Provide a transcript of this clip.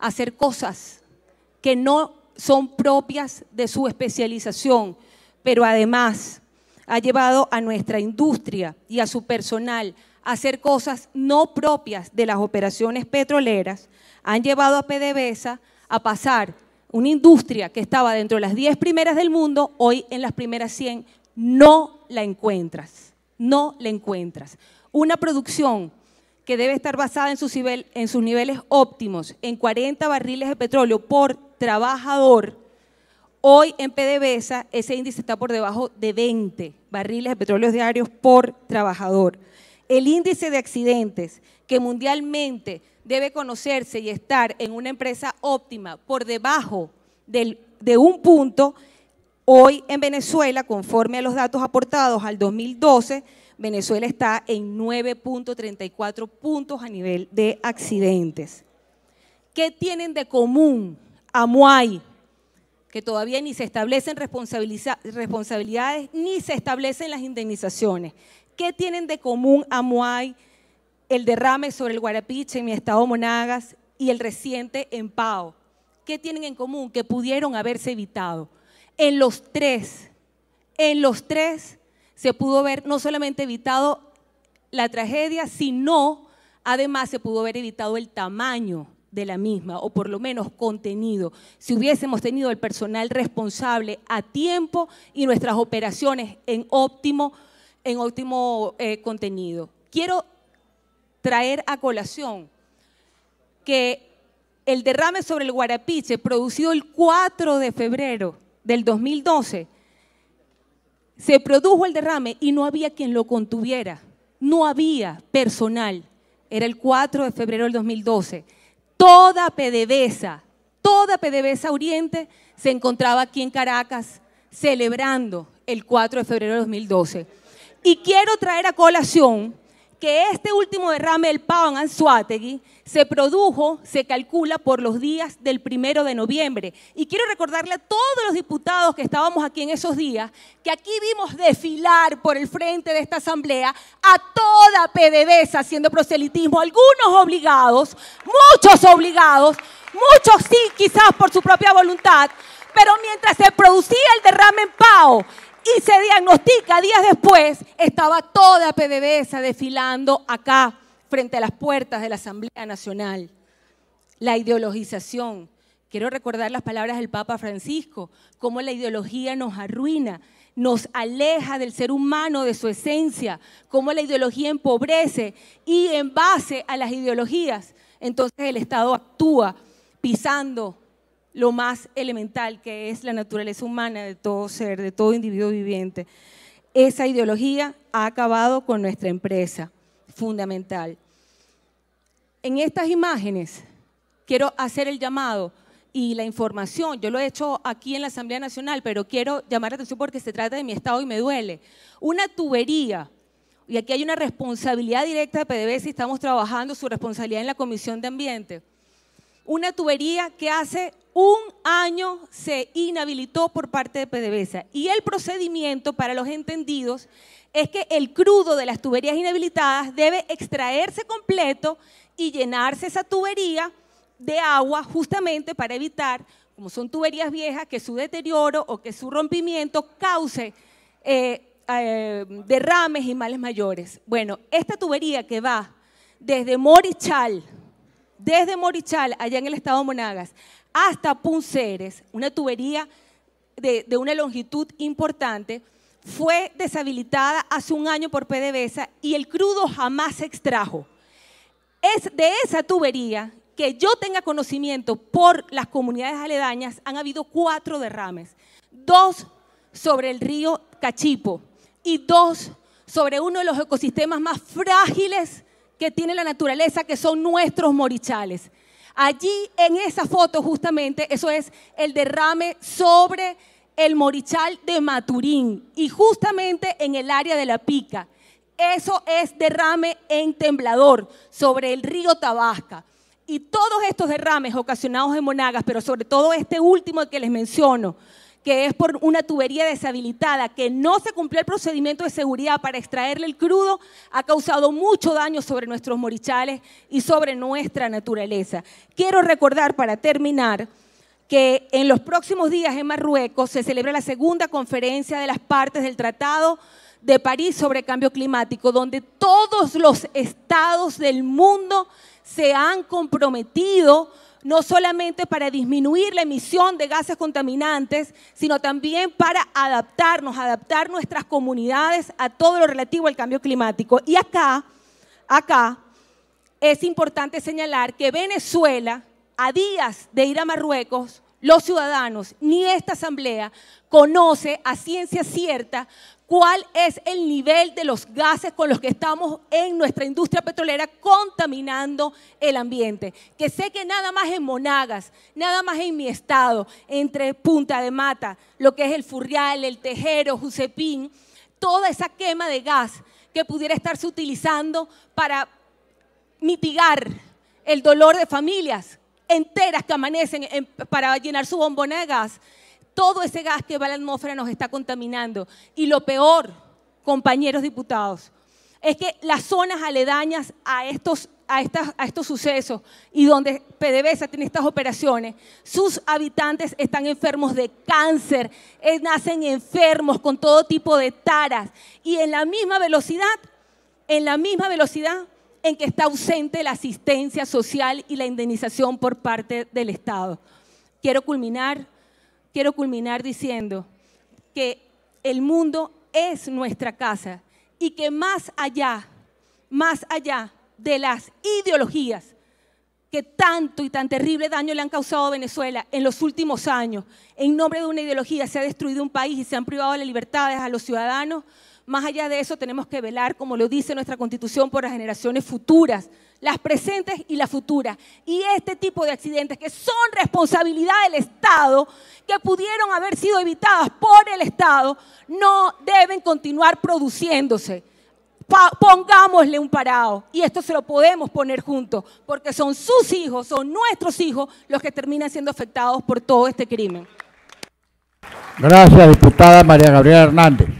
hacer cosas que no son propias de su especialización, pero además ha llevado a nuestra industria y a su personal a hacer cosas no propias de las operaciones petroleras, han llevado a PDVSA a pasar una industria que estaba dentro de las 10 primeras del mundo, hoy en las primeras 100 no la encuentras, no la encuentras. Una producción que debe estar basada en sus, niveles óptimos, en 40 barriles de petróleo por trabajador, hoy en PDVSA ese índice está por debajo de 20 barriles de petróleo diarios por trabajador. El índice de accidentes que mundialmente debe conocerse y estar en una empresa óptima por debajo del, de un punto, hoy en Venezuela, conforme a los datos aportados al 2012, Venezuela está en 9.34 puntos a nivel de accidentes. ¿Qué tienen de común Amuay, que todavía ni se establecen responsabilidades ni se establecen las indemnizaciones? ¿Qué tienen de común Amuay, el derrame sobre el Guarapiche en mi estado Monagas y el reciente en Pao? ¿Qué tienen en común que pudieron haberse evitado? En los tres, en los tres se pudo haber no solamente evitado la tragedia, sino además se pudo haber evitado el tamaño de la misma, o por lo menos contenido, si hubiésemos tenido el personal responsable a tiempo y nuestras operaciones en óptimo, en eh, contenido. Quiero traer a colación que el derrame sobre el Guarapiche, producido el 4 de febrero del 2012, se produjo el derrame y no había quien lo contuviera. No había personal. Era el 4 de febrero del 2012. Toda PDVSA, toda PDVSA Oriente se encontraba aquí en Caracas celebrando el 4 de febrero del 2012. Y quiero traer a colación que este último derrame del PAO en Anzuategui se produjo, se calcula, por los días del primero de noviembre. Y quiero recordarle a todos los diputados que estábamos aquí en esos días que aquí vimos desfilar por el frente de esta asamblea a toda PDVSA haciendo proselitismo, algunos obligados, muchos obligados, muchos sí, quizás por su propia voluntad, pero mientras se producía el derrame en PAO, y se diagnostica días después, estaba toda PDVSA desfilando acá frente a las puertas de la Asamblea Nacional. La ideologización. Quiero recordar las palabras del Papa Francisco, cómo la ideología nos arruina, nos aleja del ser humano, de su esencia, cómo la ideología empobrece y en base a las ideologías, entonces el Estado actúa pisando lo más elemental que es la naturaleza humana de todo ser, de todo individuo viviente. Esa ideología ha acabado con nuestra empresa, fundamental. En estas imágenes quiero hacer el llamado y la información, yo lo he hecho aquí en la Asamblea Nacional, pero quiero llamar la atención porque se trata de mi estado y me duele. Una tubería, y aquí hay una responsabilidad directa de PDVSA si estamos trabajando su responsabilidad en la Comisión de Ambiente una tubería que hace un año se inhabilitó por parte de PDVSA. Y el procedimiento, para los entendidos, es que el crudo de las tuberías inhabilitadas debe extraerse completo y llenarse esa tubería de agua justamente para evitar, como son tuberías viejas, que su deterioro o que su rompimiento cause eh, eh, derrames y males mayores. Bueno, esta tubería que va desde Morichal, desde Morichal, allá en el estado de Monagas, hasta Punceres, una tubería de, una longitud importante, fue deshabilitada hace un año por PDVSA y el crudo jamás se extrajo. Es de esa tubería que yo tenga conocimiento por las comunidades aledañas, han habido cuatro derrames, dos sobre el río Cachipo y dos sobre uno de los ecosistemas más frágiles que tiene la naturaleza, que son nuestros morichales. Allí en esa foto justamente, eso es el derrame sobre el morichal de Maturín y justamente en el área de la pica. Eso es derrame en temblador sobre el río Tabasca. Y todos estos derrames ocasionados en Monagas, pero sobre todo este último que les menciono, que es por una tubería deshabilitada, que no se cumplió el procedimiento de seguridad para extraerle el crudo, ha causado mucho daño sobre nuestros morichales y sobre nuestra naturaleza. Quiero recordar para terminar que en los próximos días en Marruecos se celebra la segunda conferencia de las partes del Tratado de París sobre cambio climático, donde todos los estados del mundo se han comprometido no solamente para disminuir la emisión de gases contaminantes, sino también para adaptarnos, adaptar nuestras comunidades a todo lo relativo al cambio climático. Y acá, acá, es importante señalar que Venezuela, a días de ir a Marruecos, los ciudadanos ni esta asamblea conoce a ciencia cierta cuál es el nivel de los gases con los que estamos en nuestra industria petrolera contaminando el ambiente. Que sé que nada más en Monagas, nada más en mi estado, entre Punta de Mata, lo que es el Furrial, el Tejero, Jusepín, toda esa quema de gas que pudiera estarse utilizando para mitigar el dolor de familias enteras que amanecen em, para llenar su de gas. Todo ese gas que va a la atmósfera nos está contaminando. Y lo peor, compañeros diputados, es que las zonas aledañas a estos, a estas, a estos sucesos y donde PDVSA tiene estas operaciones, sus habitantes están enfermos de cáncer, eh, nacen enfermos con todo tipo de taras y en la misma velocidad, en la misma velocidad en que está ausente la asistencia social y la indemnización por parte del Estado. Quiero culminar, quiero culminar diciendo que el mundo es nuestra casa y que más allá, más allá de las ideologías que tanto y tan terrible daño le han causado a Venezuela en los últimos años, en nombre de una ideología se ha destruido un país y se han privado de las libertades a los ciudadanos, más allá de eso, tenemos que velar, como lo dice nuestra constitución, por las generaciones futuras, las presentes y las futuras. Y este tipo de accidentes que son responsabilidad del Estado, que pudieron haber sido evitadas por el Estado, no deben continuar produciéndose. pongámosle un parado. Y esto se lo podemos poner juntos, porque son sus hijos, son nuestros hijos los que terminan siendo afectados por todo este crimen. Gracias, diputada María Gabriela Hernández.